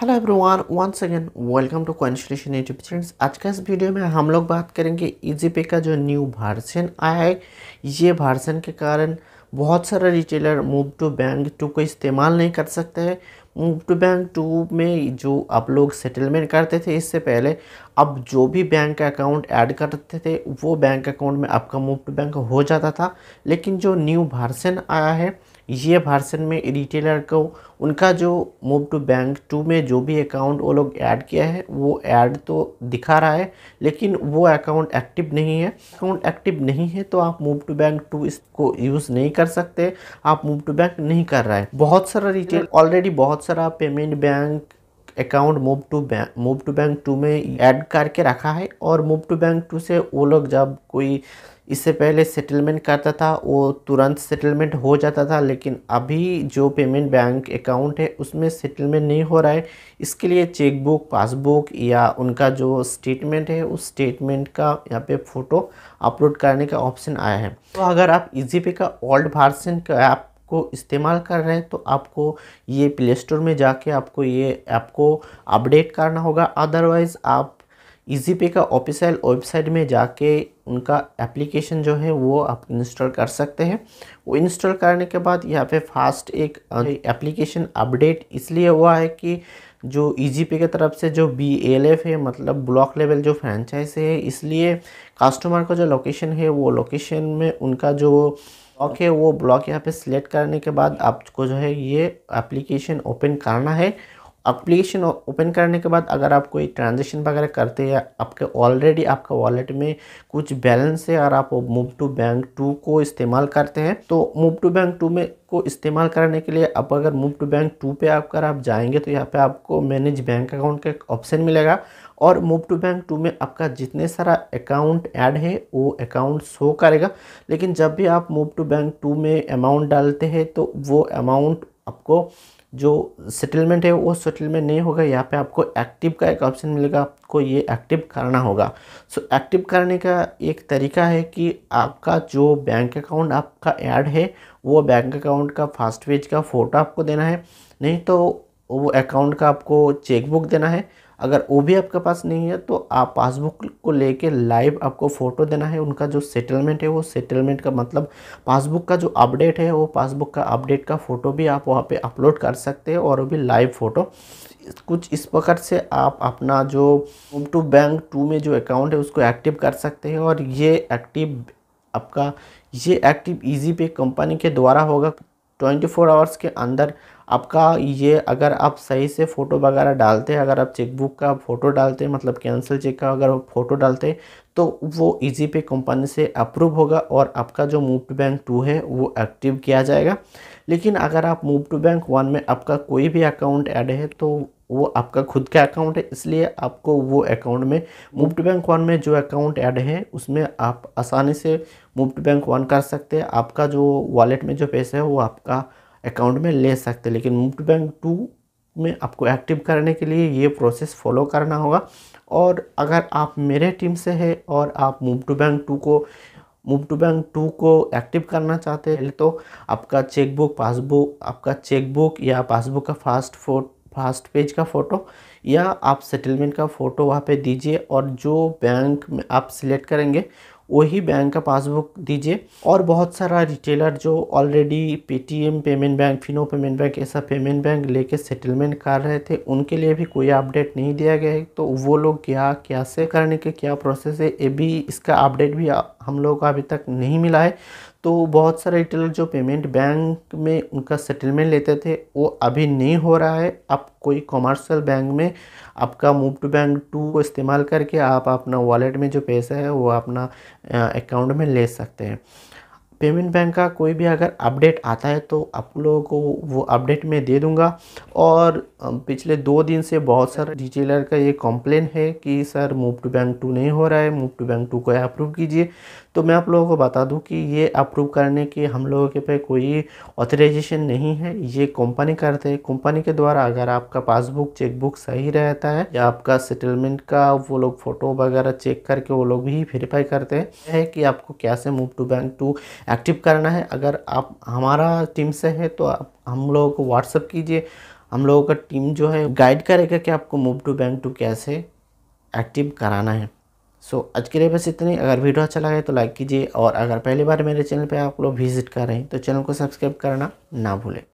Hello everyone once again welcome to constellation YouTube friends आज का इस वीडियो में हम लोग बात करेंगे ई e पे का जो न्यू वर्सन आया है ये वर्सन के कारण बहुत सारा retailer move to bank two को इस्तेमाल नहीं कर सकते हैं मूव टू बैंक टू में जो आप लोग सेटलमेंट करते थे इससे पहले अब जो भी बैंक अकाउंट ऐड करते थे वो बैंक अकाउंट में आपका मूव टू बैंक हो जाता था लेकिन जो न्यू भारसन आया है ये भारसन में रिटेलर को उनका जो मूव टू बैंक टू में जो भी अकाउंट वो लोग ऐड किया है वो ऐड तो दिखा रहा है लेकिन वो अकाउंट एक्टिव नहीं है अकाउंट एक्टिव नहीं है तो आप मूव टू बैंक टू इसको यूज़ नहीं कर सकते आप मूव टू बैंक नहीं कर रहा है बहुत सारा रिटेल ऑलरेडी हम्म। बहुत सारा payment bank account move to bank move to bank two में ऐड करके रखा है और मूव टू बैंक टू से वो लोग जब कोई इससे पहले सेटलमेंट करता था वो तुरंत सेटलमेंट हो जाता था लेकिन अभी जो पेमेंट बैंक अकाउंट है उसमें सेटलमेंट नहीं हो रहा है इसके लिए चेकबुक पासबुक या उनका जो स्टेटमेंट है उस स्टेटमेंट का यहाँ पे फ़ोटो अपलोड करने का ऑप्शन आया है तो अगर आप इजी का ओल्ड वर्सन का ऐप को इस्तेमाल कर रहे हैं तो आपको ये प्ले स्टोर में जाके आपको ये ऐप को अपडेट करना होगा अदरवाइज़ आप ईजी e पे का ऑफिशियल वेबसाइट में जाके उनका एप्लीकेशन जो है वो आप इंस्टॉल कर सकते हैं वो इंस्टॉल करने के बाद यहाँ पे फास्ट एक एप्लीकेशन अपडेट इसलिए हुआ है कि जो ई पे की तरफ से जो बी एल एफ है मतलब ब्लॉक लेवल जो फ्रेंचाइज है इसलिए कस्टमर का जो लोकेशन है वो लोकेशन में उनका जो ब्लॉक है वो ब्लॉक यहाँ पे सिलेक्ट करने के बाद आपको जो है ये एप्लीकेशन ओपन करना है एप्लीकेशन ओपन करने के बाद अगर आप कोई ट्रांजेक्शन वगैरह करते हैं आपके ऑलरेडी आपका वॉलेट में कुछ बैलेंस है और आप मूव टू बैंक टू को इस्तेमाल करते हैं तो मूव टू बैंक टू में को इस्तेमाल करने के लिए आप अगर मूव टू बैंक टू पे आप कर आप जाएंगे तो यहाँ पे आपको मैनेज बैंक अकाउंट का ऑप्शन मिलेगा और मूव टू बैंक टू में आपका जितने सारा अकाउंट ऐड है वो अकाउंट शो करेगा लेकिन जब भी आप मूव टू बैंक टू में अमाउंट डालते हैं तो वो अमाउंट आपको जो सेटलमेंट है वो सेटलमेंट नहीं होगा यहाँ पे आपको एक्टिव का एक ऑप्शन मिलेगा आपको ये एक्टिव करना होगा सो so, एक्टिव करने का एक तरीका है कि आपका जो बैंक अकाउंट आपका ऐड है वो बैंक अकाउंट का फास्ट पेज का फ़ोटो आपको देना है नहीं तो वो अकाउंट का आपको चेकबुक देना है अगर वो भी आपके पास नहीं है तो आप पासबुक को लेके लाइव आपको फ़ोटो देना है उनका जो सेटलमेंट है वो सेटलमेंट का मतलब पासबुक का जो अपडेट है वो पासबुक का अपडेट का फ़ोटो भी आप वहाँ पे अपलोड कर सकते हैं और वो भी लाइव फ़ोटो कुछ इस प्रकार से आप अपना जो होम टू बैंक टू में जो अकाउंट है उसको एक्टिव कर सकते हैं और ये एक्टिव आपका ये एक्टिव ईजी पे कंपनी के द्वारा होगा फोर आवर्स के अंदर आपका ये अगर आप सही से फ़ोटो वगैरह डालते हैं अगर आप चेकबुक का फ़ोटो डालते हैं मतलब कैंसिल चेक का अगर फ़ोटो डालते हैं तो वो इजी पे कंपनी से अप्रूव होगा और आपका जो मूव टू बैंक टू है वो एक्टिव किया जाएगा लेकिन अगर आप मूव टू बैंक वन में आपका कोई भी अकाउंट ऐड है तो वो आपका खुद का अकाउंट है इसलिए आपको वो अकाउंट में मुफ्ट बैंक वन में जो अकाउंट ऐड है उसमें आप आसानी से मुफ्ट बैंक वन कर सकते हैं आपका जो वॉलेट में जो पैसा है वो आपका अकाउंट में ले सकते हैं लेकिन मुफ्ट बैंक टू में आपको एक्टिव करने के लिए ये प्रोसेस फॉलो करना होगा और अगर आप मेरे टीम से है और आप मूव टू बैंक टू को मूव टू बैंक टू को एक्टिव करना चाहते हैं तो आपका चेकबुक पासबुक आपका चेकबुक या पासबुक का फास्ट फोट फास्ट पेज का फ़ोटो या आप सेटलमेंट का फ़ोटो वहाँ पे दीजिए और जो बैंक में आप सिलेक्ट करेंगे वही बैंक का पासबुक दीजिए और बहुत सारा रिटेलर जो already Paytm payment bank Fino payment bank ऐसा पेमेंट बैंक लेके सेटलमेंट कर रहे थे उनके लिए भी कोई अपडेट नहीं दिया गया है तो वो लोग क्या कैसे करने के क्या प्रोसेस है ये भी इसका अपडेट भी हम लोगों का अभी तक नहीं मिला है तो बहुत सारे रिटेलर जो पेमेंट बैंक में उनका सेटलमेंट लेते थे वो अभी नहीं हो रहा है आप कोई कॉमर्शियल बैंक में आपका मूव टू बैंक टू को इस्तेमाल करके आप अपना वॉलेट में जो पैसा है वो अपना अकाउंट में ले सकते हैं पेमेंट बैंक का कोई भी अगर अपडेट आता है तो आप लोगों को वो अपडेट मैं दे दूंगा और पिछले दो दिन से बहुत सारे रिटेलर का ये कॉम्प्लेन है कि sir move to bank two नहीं हो रहा है मूव टू बैंक टू को अप्रूव कीजिए तो मैं आप लोगों को बता दूं कि ये अप्रूव करने की हम लोगों के पे कोई ऑथराइजेशन नहीं है ये कंपनी करते हैं कंपनी के द्वारा अगर आपका पासबुक चेकबुक सही रहता है या आपका सेटलमेंट का वो लोग फ़ोटो वगैरह चेक करके वो लोग भी वेरीफाई करते हैं है कि आपको कैसे move to bank two active करना है अगर आप हमारा टीम से है तो आप हम लोगों को व्हाट्सअप कीजिए हम लोगों का टीम जो है गाइड करेगा कि आपको मूव टू बैंक टू कैसे एक्टिव कराना है सो so, आज के लिए बस इतने अगर वीडियो अच्छा लगे तो लाइक कीजिए और अगर पहली बार मेरे चैनल पे आप लोग विजिट कर रहे हैं तो चैनल को सब्सक्राइब करना ना भूलें